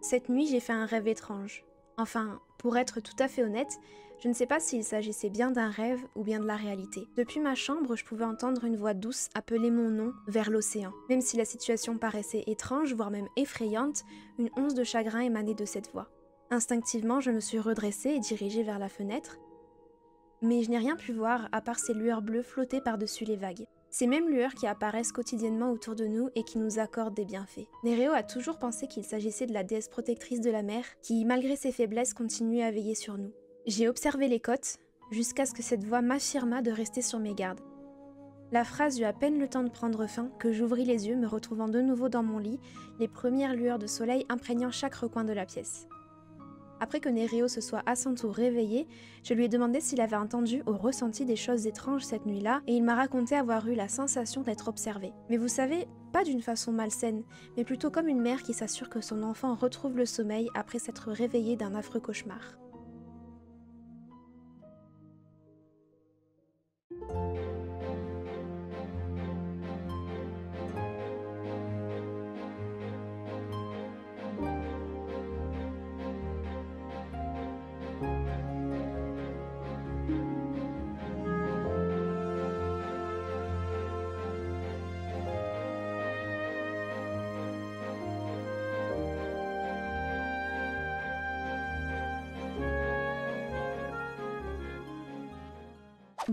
Cette nuit, j'ai fait un rêve étrange. Enfin, pour être tout à fait honnête, je ne sais pas s'il s'agissait bien d'un rêve ou bien de la réalité. Depuis ma chambre, je pouvais entendre une voix douce appeler mon nom vers l'océan. Même si la situation paraissait étrange, voire même effrayante, une once de chagrin émanait de cette voix. Instinctivement, je me suis redressée et dirigée vers la fenêtre, mais je n'ai rien pu voir à part ces lueurs bleues flotter par-dessus les vagues. Ces mêmes lueurs qui apparaissent quotidiennement autour de nous et qui nous accordent des bienfaits. Néréo a toujours pensé qu'il s'agissait de la déesse protectrice de la mer, qui, malgré ses faiblesses, continuait à veiller sur nous. J'ai observé les côtes, jusqu'à ce que cette voix m'affirma de rester sur mes gardes. La phrase eut à peine le temps de prendre fin que j'ouvris les yeux, me retrouvant de nouveau dans mon lit, les premières lueurs de soleil imprégnant chaque recoin de la pièce. Après que Nereo se soit à son tour réveillé, je lui ai demandé s'il avait entendu ou ressenti des choses étranges cette nuit-là, et il m'a raconté avoir eu la sensation d'être observé. Mais vous savez, pas d'une façon malsaine, mais plutôt comme une mère qui s'assure que son enfant retrouve le sommeil après s'être réveillé d'un affreux cauchemar.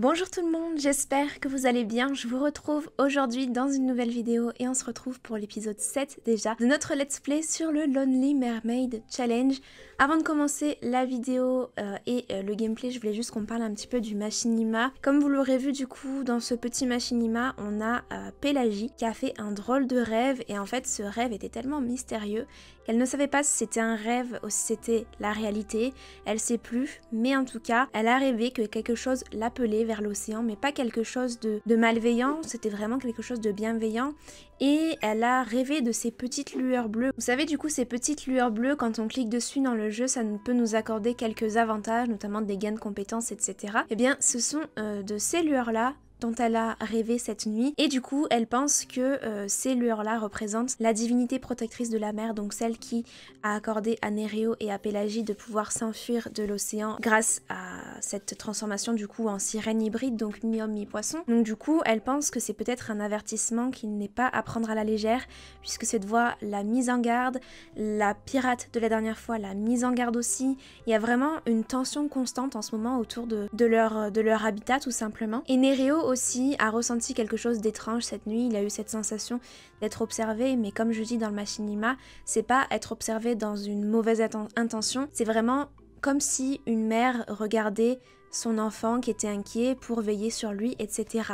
Bonjour tout le monde, j'espère que vous allez bien. Je vous retrouve aujourd'hui dans une nouvelle vidéo et on se retrouve pour l'épisode 7 déjà de notre let's play sur le Lonely Mermaid Challenge. Avant de commencer la vidéo euh, et euh, le gameplay, je voulais juste qu'on parle un petit peu du machinima. Comme vous l'aurez vu du coup, dans ce petit machinima, on a euh, Pélagie qui a fait un drôle de rêve et en fait ce rêve était tellement mystérieux elle ne savait pas si c'était un rêve ou si c'était la réalité, elle sait plus, mais en tout cas, elle a rêvé que quelque chose l'appelait vers l'océan, mais pas quelque chose de, malveillant, c'était vraiment quelque chose de bienveillant. Et elle a rêvé de ces petites lueurs bleues. Vous savez, du coup, ces petites lueurs bleues, quand on clique dessus dans le jeu, ça peut nous accorder quelques avantages, notamment des gains de compétences, etc. Eh bien, ce sont euh, de ces lueurs-là dont elle a rêvé cette nuit. Et du coup, elle pense que euh, ces lueurs-là représentent la divinité protectrice de la mer, donc celle qui a accordé à Néréo et à Pélagie de pouvoir s'enfuir de l'océan grâce à cette transformation du coup en sirène hybride, donc mi-homme, mi-poisson. Donc du coup, elle pense que c'est peut-être un avertissement qui n'est pas à prendre à la légère, puisque cette voix l'a mise en garde, la pirate de la dernière fois l'a mise en garde aussi. Il y a vraiment une tension constante en ce moment autour de, leur, de leur habitat tout simplement. Et Néréo aussi a ressenti quelque chose d'étrange cette nuit, il a eu cette sensation d'être observé, mais comme je dis dans le machinima, c'est pas être observé dans une mauvaise intention, c'est vraiment comme si une mère regardait son enfant qui était inquiet pour veiller sur lui, etc.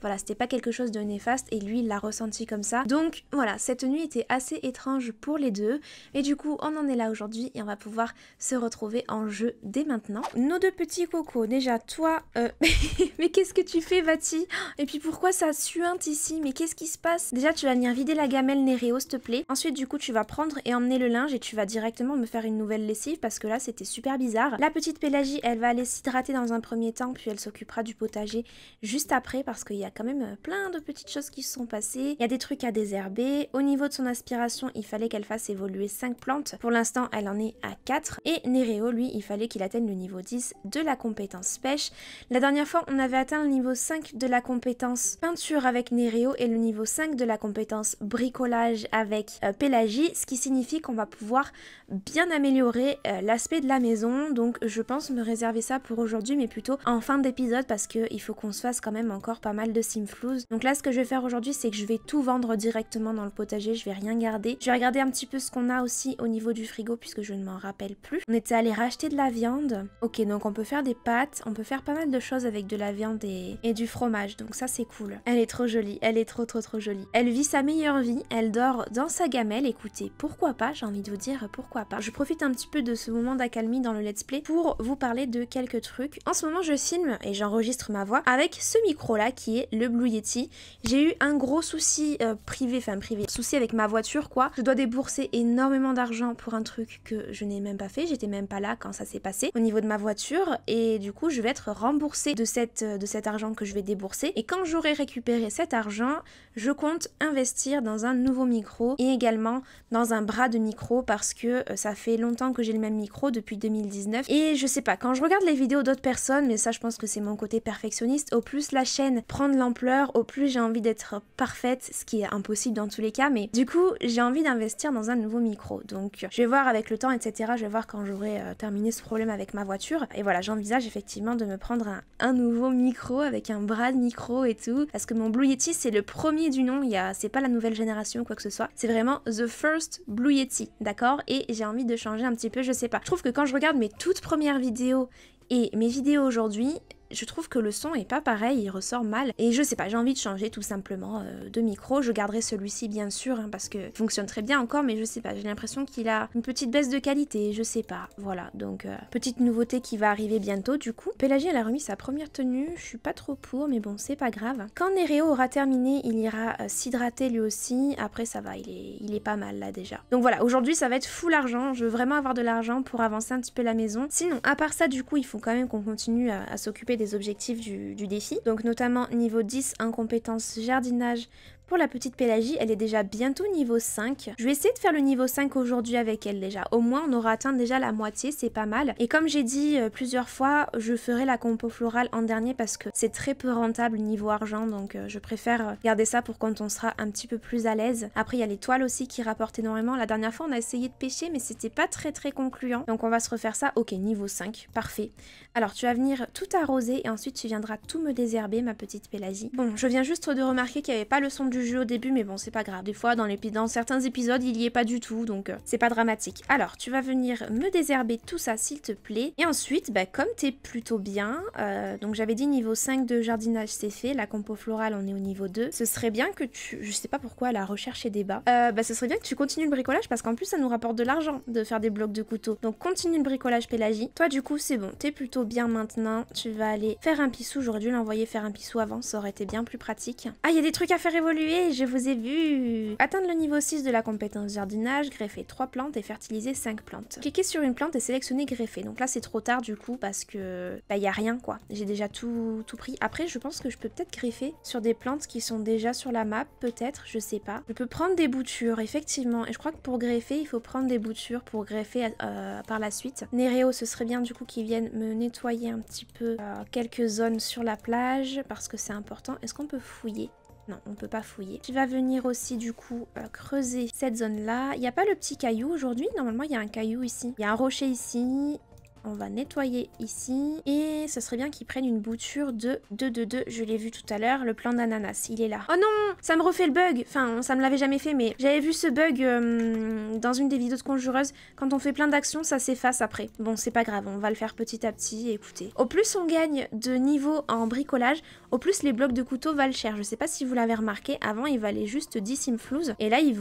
Voilà, c'était pas quelque chose de néfaste et lui il l'a ressenti comme ça. Donc voilà, cette nuit était assez étrange pour les deux et du coup on en est là aujourd'hui et on va pouvoir se retrouver en jeu dès maintenant. Nos deux petits cocos, déjà toi, euh... mais qu'est-ce que tu fais Vati Et puis pourquoi ça suinte ici Mais qu'est-ce qui se passe Déjà tu vas venir vider la gamelle Néréo s'il te plaît. Ensuite du coup tu vas prendre et emmener le linge et tu vas directement me faire une nouvelle lessive parce que là c'était super bizarre. La petite Pélagie elle va aller s'hydrater dans un premier temps, puis elle s'occupera du potager juste après parce qu'il y a quand même euh, plein de petites choses qui se sont passées. Il y a des trucs à désherber. Au niveau de son aspiration, il fallait qu'elle fasse évoluer 5 plantes. Pour l'instant, elle en est à 4. Et Nereo lui, il fallait qu'il atteigne le niveau 10 de la compétence pêche. La dernière fois, on avait atteint le niveau 5 de la compétence peinture avec Nereo et le niveau 5 de la compétence bricolage avec euh, Pélagie, ce qui signifie qu'on va pouvoir bien améliorer euh, l'aspect de la maison. Donc je pense me réserver ça pour aujourd'hui mais plutôt en fin d'épisode parce qu'il faut qu'on se fasse quand même encore pas mal de simflouz. Donc là, ce que je vais faire aujourd'hui, c'est que je vais tout vendre directement dans le potager, je vais rien garder. Je vais regarder un petit peu ce qu'on a aussi au niveau du frigo puisque je ne m'en rappelle plus. On était allé racheter de la viande. Ok, donc on peut faire des pâtes, on peut faire pas mal de choses avec de la viande et, et du fromage, donc ça c'est cool. Elle est trop jolie, elle est trop trop trop jolie. Elle vit sa meilleure vie, elle dort dans sa gamelle, écoutez, pourquoi pas, j'ai envie de vous dire pourquoi pas. Je profite un petit peu de ce moment d'accalmie dans le let's play pour vous parler de quelques trucs. En ce moment, je filme et j'enregistre ma voix avec ce micro-là qui est le Blue Yeti. J'ai eu un gros souci euh, privé, enfin privé, souci avec ma voiture quoi. Je dois débourser énormément d'argent pour un truc que je n'ai même pas fait. J'étais même pas là quand ça s'est passé au niveau de ma voiture et du coup, je vais être remboursée de, euh, cet argent que je vais débourser. Et quand j'aurai récupéré cet argent, je compte investir dans un nouveau micro et également dans un bras de micro parce que euh, ça fait longtemps que j'ai le même micro depuis 2019. Et je sais pas, quand je regarde les vidéos d'autres personnes, mais ça je pense que c'est mon côté perfectionniste, au plus la chaîne prend de l'ampleur, au plus j'ai envie d'être parfaite, ce qui est impossible dans tous les cas, mais du coup j'ai envie d'investir dans un nouveau micro. Donc je vais voir avec le temps, etc. Je vais voir quand j'aurai euh, terminé ce problème avec ma voiture. Et voilà, j'envisage effectivement de me prendre un, nouveau micro avec un bras de micro et tout, parce que mon Blue Yeti c'est le premier du nom, il y a, c'est pas la nouvelle génération ou quoi que ce soit, c'est vraiment the first Blue Yeti, d'accord Et j'ai envie de changer un petit peu, je sais pas. Je trouve que quand je regarde mes toutes premières vidéos et mes vidéos aujourd'hui, je trouve que le son est pas pareil, il ressort mal. Et je sais pas, j'ai envie de changer tout simplement euh, de micro. Je garderai celui-ci bien sûr, hein, parce que fonctionne très bien encore, mais je sais pas, j'ai l'impression qu'il a une petite baisse de qualité, je sais pas. Voilà, donc euh, petite nouveauté qui va arriver bientôt du coup. Pélagie, elle a remis sa première tenue, je suis pas trop pour, mais bon, c'est pas grave. Quand Nereo aura terminé, il ira euh, s'hydrater lui aussi. Après, ça va, il est, il est pas mal là déjà. Donc voilà, aujourd'hui, ça va être fou l'argent, Je veux vraiment avoir de l'argent pour avancer un petit peu la maison. Sinon, à part ça, du coup, il faut quand même qu'on continue à s'occuper des objectifs du, du défi. Donc notamment niveau 10, incompétence jardinage, pour la petite Pélagie, elle est déjà bientôt niveau 5. Je vais essayer de faire le niveau 5 aujourd'hui avec elle déjà. Au moins, on aura atteint déjà la moitié, c'est pas mal. Et comme j'ai dit euh, plusieurs fois, je ferai la compo florale en dernier parce que c'est très peu rentable niveau argent, donc euh, je préfère euh, garder ça pour quand on sera un petit peu plus à l'aise. Après, il y a les toiles aussi qui rapportent énormément. La dernière fois, on a essayé de pêcher, mais c'était pas très très concluant. Donc on va se refaire ça. Ok, niveau 5, parfait. Alors, tu vas venir tout arroser et ensuite tu viendras tout me désherber, ma petite Pélagie. Bon, je viens juste de remarquer qu'il n'y avait pas le son du au début, mais bon, c'est pas grave. Des fois, dans, les, certains épisodes, il y est pas du tout, donc euh, c'est pas dramatique. Alors, tu vas venir me désherber tout ça, s'il te plaît. Et ensuite, bah, comme t'es plutôt bien, euh, donc j'avais dit niveau 5 de jardinage, c'est fait. La compo florale, on est au niveau 2. Ce serait bien que tu... Je sais pas pourquoi, la recherche et débat. Euh, bah, ce serait bien que tu continues le bricolage, parce qu'en plus, ça nous rapporte de l'argent de faire des blocs de couteaux. Donc, continue le bricolage, Pélagie. Toi, du coup, c'est bon. T'es plutôt bien maintenant. Tu vas aller faire un pissou. J'aurais dû l'envoyer faire un pissou avant, ça aurait été bien plus pratique. Ah, il y a des trucs à faire évoluer je vous ai vu Atteindre le niveau 6 de la compétence jardinage, greffer 3 plantes et fertiliser 5 plantes. Cliquez sur une plante et sélectionner greffer. Donc là c'est trop tard du coup parce que bah y a rien quoi. J'ai déjà tout, pris. Après je pense que je peux peut-être greffer sur des plantes qui sont déjà sur la map, peut-être, je sais pas. Je peux prendre des boutures, effectivement. Et je crois que pour greffer, il faut prendre des boutures pour greffer euh, par la suite. Nereo, ce serait bien du coup qu'ils viennent me nettoyer un petit peu euh, quelques zones sur la plage parce que c'est important. Est-ce qu'on peut fouiller non, on peut pas fouiller. Tu vas venir aussi du coup euh, creuser cette zone-là. Il n'y a pas le petit caillou aujourd'hui. Normalement, il y a un caillou ici. Il y a un rocher ici on va nettoyer ici. Et ce serait bien qu'ils prennent une bouture de 2-2-2. Je l'ai vu tout à l'heure, le plan d'ananas, il est là. Oh non Ça me refait le bug Enfin, ça me l'avait jamais fait, mais j'avais vu ce bug euh, dans une des vidéos de Conjureuse. Quand on fait plein d'actions, ça s'efface après. Bon, c'est pas grave, on va le faire petit à petit, écoutez. Au plus on gagne de niveau en bricolage, au plus les blocs de couteau valent cher. Je sais pas si vous l'avez remarqué, avant il valait juste 10 simflouz, et là ils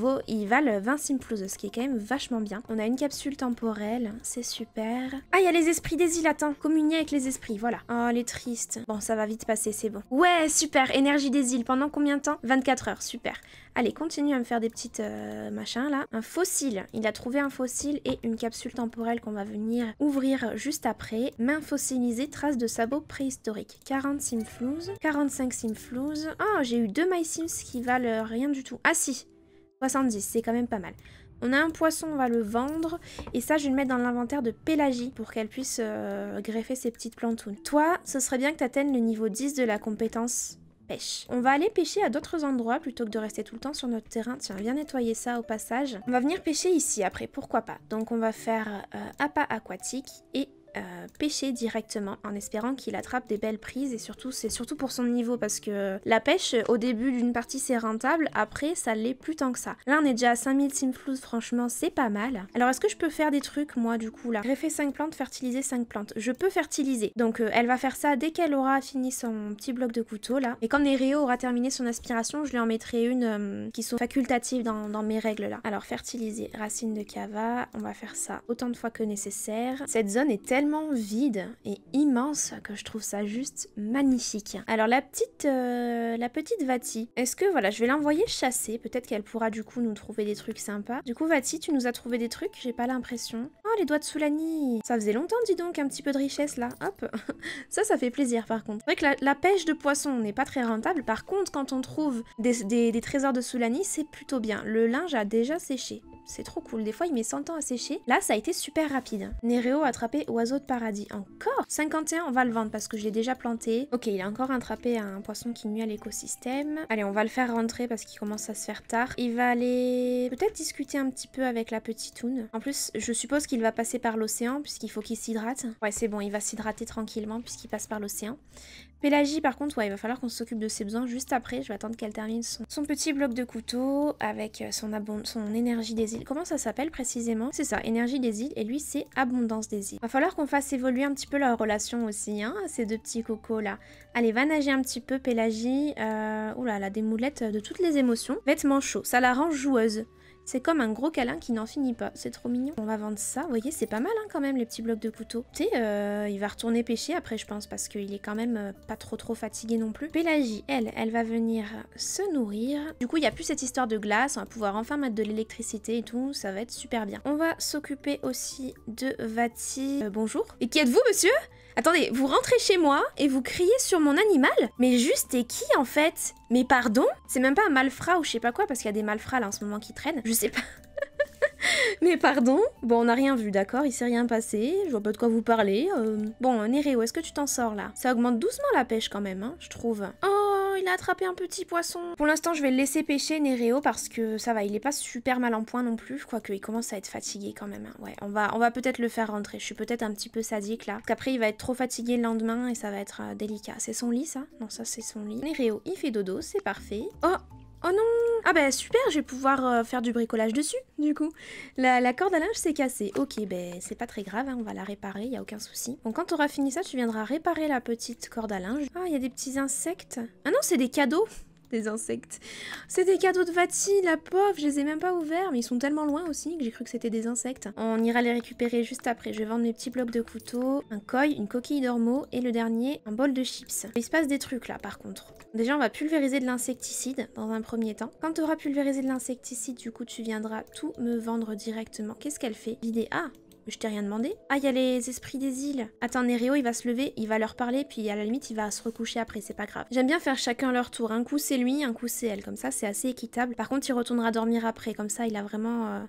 valent 20 simflouz, ce qui est quand même vachement bien. On a une capsule temporelle, c'est super. Ah, y a les esprits des îles, attends. Communier avec les esprits, voilà. Oh, elle est triste. Bon, ça va vite passer, c'est bon. Ouais, super, énergie des îles. Pendant combien de temps 24 heures, super. Allez, continue à me faire des petites euh, machins, là. Un fossile. Il a trouvé un fossile et une capsule temporelle qu'on va venir ouvrir juste après. Main fossilisée, trace de sabots préhistoriques. 40 simflouz. 45 simflouz. Oh, j'ai eu deux my sims qui valent rien du tout. Ah si, 70, c'est quand même pas mal. On a un poisson, on va le vendre. Et ça, je vais le mettre dans l'inventaire de Pélagie pour qu'elle puisse euh, greffer ses petites plantounes. Toi, ce serait bien que tu atteignes le niveau 10 de la compétence pêche. On va aller pêcher à d'autres endroits plutôt que de rester tout le temps sur notre terrain. Tiens, viens nettoyer ça au passage. On va venir pêcher ici après, pourquoi pas. Donc on va faire euh, appât aquatique et euh, pêcher directement en espérant qu'il attrape des belles prises et surtout c'est surtout pour son niveau parce que la pêche euh, au début d'une partie c'est rentable, après ça l'est plus tant que ça. Là on est déjà à 5000 simflouz, franchement c'est pas mal. Alors est-ce que je peux faire des trucs moi du coup là Greffer 5 plantes, fertiliser 5 plantes. Je peux fertiliser. Donc euh, elle va faire ça dès qu'elle aura fini son petit bloc de couteau là. Et quand Nereo aura terminé son aspiration, je lui en mettrai une qui sont facultatives dans, dans mes règles là. Alors fertiliser, racine de cava, on va faire ça autant de fois que nécessaire. Cette zone est telle vide et immense que je trouve ça juste magnifique. Alors la petite, euh, la petite Vati, est-ce que voilà, je vais l'envoyer chasser, peut-être qu'elle pourra du coup nous trouver des trucs sympas. Du coup Vati, tu nous as trouvé des trucs, j'ai pas l'impression. Oh les doigts de Soulani Ça faisait longtemps dis donc, un petit peu de richesse là, hop Ça, ça fait plaisir par contre. C'est que la, pêche de poisson n'est pas très rentable, par contre quand on trouve des, des trésors de Soulani, c'est plutôt bien. Le linge a déjà séché. C'est trop cool. Des fois, il met 100 ans à sécher. Là, ça a été super rapide. Nereo attrapé oiseau de paradis. Encore 51, on va le vendre parce que je l'ai déjà planté. Ok, il a encore attrapé un poisson qui nuit à l'écosystème. Allez, on va le faire rentrer parce qu'il commence à se faire tard. Il va aller peut-être discuter un petit peu avec la petite toune. En plus, je suppose qu'il va passer par l'océan puisqu'il faut qu'il s'hydrate. Ouais, c'est bon, il va s'hydrater tranquillement puisqu'il passe par l'océan. Pélagie, par contre, ouais, il va falloir qu'on s'occupe de ses besoins juste après. Je vais attendre qu'elle termine son, petit bloc de couteau avec euh, son, son énergie des îles. Comment ça s'appelle précisément C'est ça, énergie des îles. Et lui, c'est abondance des îles. Il Va falloir qu'on fasse évoluer un petit peu leur relation aussi, hein, ces deux petits cocos là. Allez, va nager un petit peu, Pélagie. Euh, oula, là, des moulettes de toutes les émotions. Vêtements chauds, ça la rend joueuse. C'est comme un gros câlin qui n'en finit pas. C'est trop mignon. On va vendre ça. Vous voyez, c'est pas mal hein, quand même, les petits blocs de couteau. Tu sais, euh, il va retourner pêcher après, je pense, parce qu'il est quand même euh, pas trop trop fatigué non plus. Pélagie, elle, elle va venir se nourrir. Du coup, il n'y a plus cette histoire de glace. On va pouvoir enfin mettre de l'électricité et tout. Ça va être super bien. On va s'occuper aussi de Vati. Euh, bonjour. Et qui êtes-vous, monsieur Attendez, vous rentrez chez moi et vous criez sur mon animal Mais juste, et qui en fait mais pardon C'est même pas un malfrat ou je sais pas quoi, parce qu'il y a des malfrats là en ce moment qui traînent. Je sais pas. Mais pardon Bon, on n'a rien vu, d'accord Il s'est rien passé, je vois pas de quoi vous parler. Euh, bon, Nereo, est-ce que tu t'en sors là Ça augmente doucement la pêche quand même, hein, je trouve. Oh, il a attrapé un petit poisson. Pour l'instant, je vais le laisser pêcher Nereo, parce que ça va, il est pas super mal en point non plus, quoique il commence à être fatigué quand même. Hein. Ouais, on va, on va peut-être le faire rentrer. Je suis peut-être un petit peu sadique là. Parce qu'après, il va être trop fatigué le lendemain et ça va être euh, délicat. C'est son lit ça Non, ça c'est son lit. Néréo, il fait dodo, c'est parfait. Oh, Oh non Ah bah super, je vais pouvoir euh, faire du bricolage dessus, du coup. La, corde à linge s'est cassée. Ok, bah, c'est pas très grave, hein, on va la réparer, il a aucun souci. Bon, quand t'auras fini ça, tu viendras réparer la petite corde à linge. Ah, il y a des petits insectes. Ah non, c'est des cadeaux des insectes. C'est des cadeaux de Vati, la pauvre, je les ai même pas ouverts, mais ils sont tellement loin aussi que j'ai cru que c'était des insectes. On ira les récupérer juste après. Je vais vendre mes petits blocs de couteaux, un coil, une coquille d'ormeau et le dernier, un bol de chips. Il se passe des trucs là par contre. Déjà on va pulvériser de l'insecticide dans un premier temps. Quand tu auras pulvérisé de l'insecticide, du coup tu viendras tout me vendre directement. Qu'est-ce qu'elle fait Vider. A je t'ai rien demandé. Ah, il y a les esprits des îles. Attends, Nereo, il va se lever, il va leur parler, puis à la limite, il va se recoucher après, c'est pas grave. J'aime bien faire chacun leur tour. Un coup, c'est lui, un coup, c'est elle. Comme ça, c'est assez équitable. Par contre, il retournera dormir après. Comme ça, il a vraiment. Euh,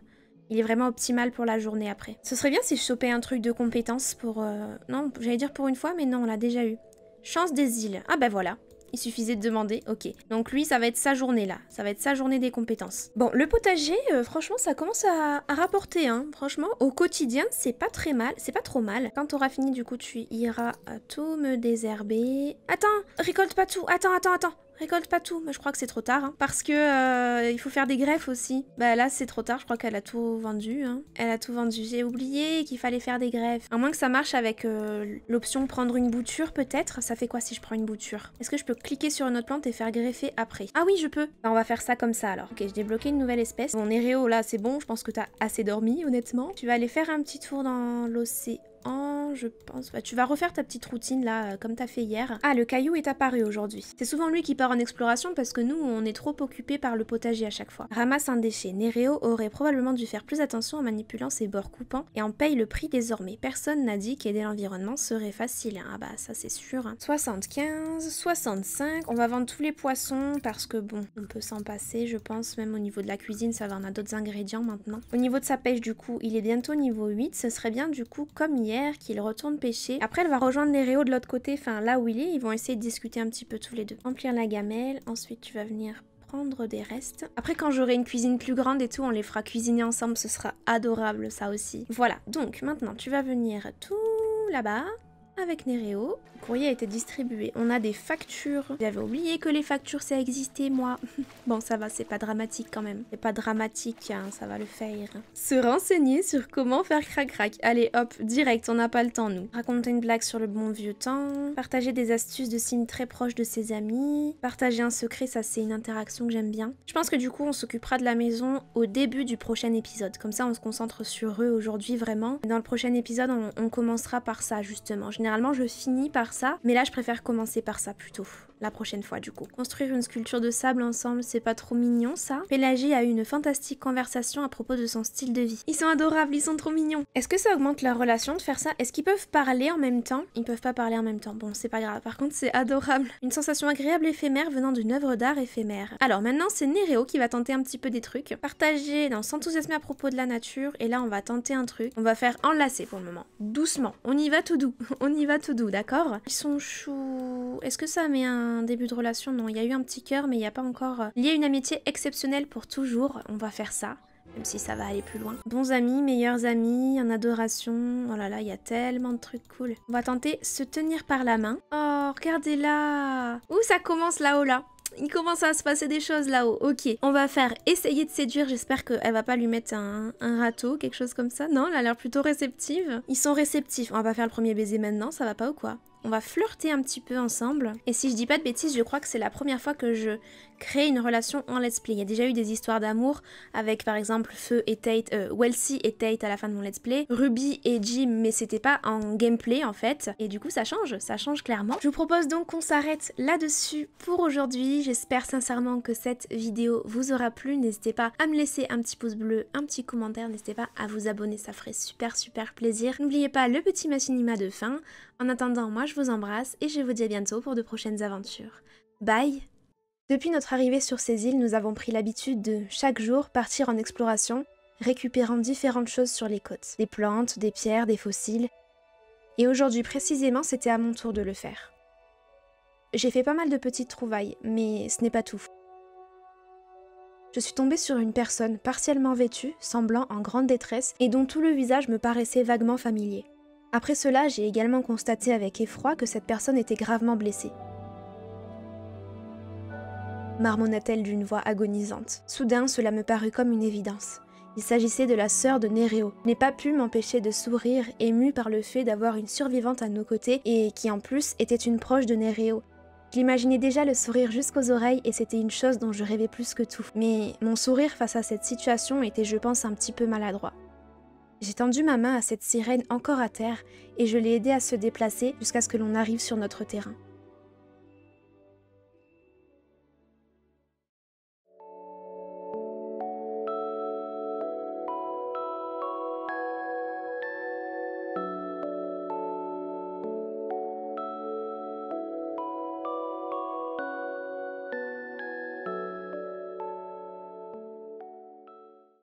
il est vraiment optimal pour la journée après. Ce serait bien si je chopais un truc de compétence pour... Euh, non, j'allais dire pour une fois, mais non, on l'a déjà eu. Chance des îles. Ah ben voilà il suffisait de demander, ok. Donc lui, ça va être sa journée là, ça va être sa journée des compétences. Bon, le potager, euh, franchement, ça commence à, rapporter, hein. franchement, au quotidien, c'est pas très mal, c'est pas trop mal. Quand t'auras fini, du coup, tu iras tout me désherber. Attends, récolte pas tout, attends, attends, attends. Récolte pas tout, mais je crois que c'est trop tard. Hein. parce que euh, il faut faire des greffes aussi. Bah là, c'est trop tard, je crois qu'elle a tout vendu. Hein. Elle a tout vendu. J'ai oublié qu'il fallait faire des greffes. À moins que ça marche avec euh, l'option prendre une bouture, peut-être. Ça fait quoi si je prends une bouture Est-ce que je peux cliquer sur une autre plante et faire greffer après Ah oui, je peux. Bah, on va faire ça comme ça alors. Ok, j'ai débloqué une nouvelle espèce. Mon Nereo, là, c'est bon. Je pense que t'as assez dormi, honnêtement. Tu vas aller faire un petit tour dans l'océan je pense. Bah, tu vas refaire ta petite routine là, euh, comme t'as fait hier. Ah, le caillou est apparu aujourd'hui. C'est souvent lui qui part en exploration parce que nous, on est trop occupés par le potager à chaque fois. Ramasse un déchet. Nereo aurait probablement dû faire plus attention en manipulant ses bords coupants et en paye le prix désormais. Personne n'a dit qu'aider l'environnement serait facile. Hein. Ah bah ça c'est sûr. 75, hein. 65. On va vendre tous les poissons parce que bon, on peut s'en passer je pense. Même au niveau de la cuisine, ça va, on a d'autres ingrédients maintenant. Au niveau de sa pêche du coup, il est bientôt niveau 8. Ce serait bien du coup comme hier qu'il retourne pêcher. Après, elle va rejoindre Nereo de l'autre côté, enfin là où il est. Ils vont essayer de discuter un petit peu tous les deux. Remplir la gamelle, ensuite tu vas venir prendre des restes. Après, quand j'aurai une cuisine plus grande et tout, on les fera cuisiner ensemble. Ce sera adorable, ça aussi. Voilà, donc maintenant, tu vas venir tout là-bas avec Nereo. Le courrier a été distribué. On a des factures. J'avais oublié que les factures, ça existait, moi. bon, ça va, c'est pas dramatique quand même. C'est pas dramatique, hein, ça va le faire. Se renseigner sur comment faire crac-crac. Allez, hop, direct, on n'a pas le temps, nous. Raconter une blague sur le bon vieux temps. Partager des astuces de signes très proches de ses amis. Partager un secret, ça, c'est une interaction que j'aime bien. Je pense que du coup, on s'occupera de la maison au début du prochain épisode. Comme ça, on se concentre sur eux aujourd'hui, vraiment. Dans le prochain épisode, on, on commencera par ça, justement. Je Généralement, je finis par ça, mais là, je préfère commencer par ça plutôt la prochaine fois du coup. Construire une sculpture de sable ensemble, c'est pas trop mignon ça Pélagie a eu une fantastique conversation à propos de son style de vie. Ils sont adorables, ils sont trop mignons. Est-ce que ça augmente leur relation de faire ça Est-ce qu'ils peuvent parler en même temps Ils peuvent pas parler en même temps, bon c'est pas grave. Par contre c'est adorable. Une sensation agréable éphémère venant d'une œuvre d'art éphémère. Alors maintenant c'est Néréo qui va tenter un petit peu des trucs. Partager, non, s'enthousiasmer à propos de la nature. Et là on va tenter un truc. On va faire enlacer pour le moment. Doucement. On y va tout doux. on y va tout doux, d'accord Ils sont choux. Est-ce que ça met un début de relation, non, il y a eu un petit cœur, mais il n'y a pas encore Il y a une amitié exceptionnelle pour toujours. On va faire ça même si ça va aller plus loin. Bons amis, meilleurs amis, en adoration, oh là là, il y a tellement de trucs cool. On va tenter se tenir par la main. Oh, regardez là où ça commence là-haut là, il commence à se passer des choses là-haut. Ok, on va faire essayer de séduire. J'espère qu'elle va pas lui mettre un, râteau, quelque chose comme ça. Non, elle a l'air plutôt réceptive. Ils sont réceptifs. On va pas faire le premier baiser maintenant, ça va pas ou quoi on va flirter un petit peu ensemble. Et si je dis pas de bêtises, je crois que c'est la première fois que je crée une relation en let's play. Il y a déjà eu des histoires d'amour avec par exemple Feu et Tate, euh, et Tate à la fin de mon let's play, Ruby et Jim, mais c'était pas en gameplay en fait. Et du coup ça change, ça change clairement. Je vous propose donc qu'on s'arrête là-dessus pour aujourd'hui. J'espère sincèrement que cette vidéo vous aura plu. N'hésitez pas à me laisser un petit pouce bleu, un petit commentaire, n'hésitez pas à vous abonner, ça ferait super super plaisir. N'oubliez pas le petit machinima de fin. En attendant, moi je vous embrasse et je vous dis à bientôt pour de prochaines aventures. Bye Depuis notre arrivée sur ces îles, nous avons pris l'habitude de, chaque jour, partir en exploration, récupérant différentes choses sur les côtes. Des plantes, des pierres, des fossiles. Et aujourd'hui précisément, c'était à mon tour de le faire. J'ai fait pas mal de petites trouvailles, mais ce n'est pas tout. Je suis tombée sur une personne partiellement vêtue, semblant en grande détresse et dont tout le visage me paraissait vaguement familier. Après cela, j'ai également constaté avec effroi que cette personne était gravement blessée. Marmonna-t-elle d'une voix agonisante. Soudain, cela me parut comme une évidence. Il s'agissait de la sœur de Néréo. Je n'ai pas pu m'empêcher de sourire, ému par le fait d'avoir une survivante à nos côtés et qui en plus était une proche de Nereo. Je l'imaginais déjà le sourire jusqu'aux oreilles et c'était une chose dont je rêvais plus que tout. Mais mon sourire face à cette situation était je pense un petit peu maladroit. J'ai tendu ma main à cette sirène encore à terre et je l'ai aidée à se déplacer jusqu'à ce que l'on arrive sur notre terrain.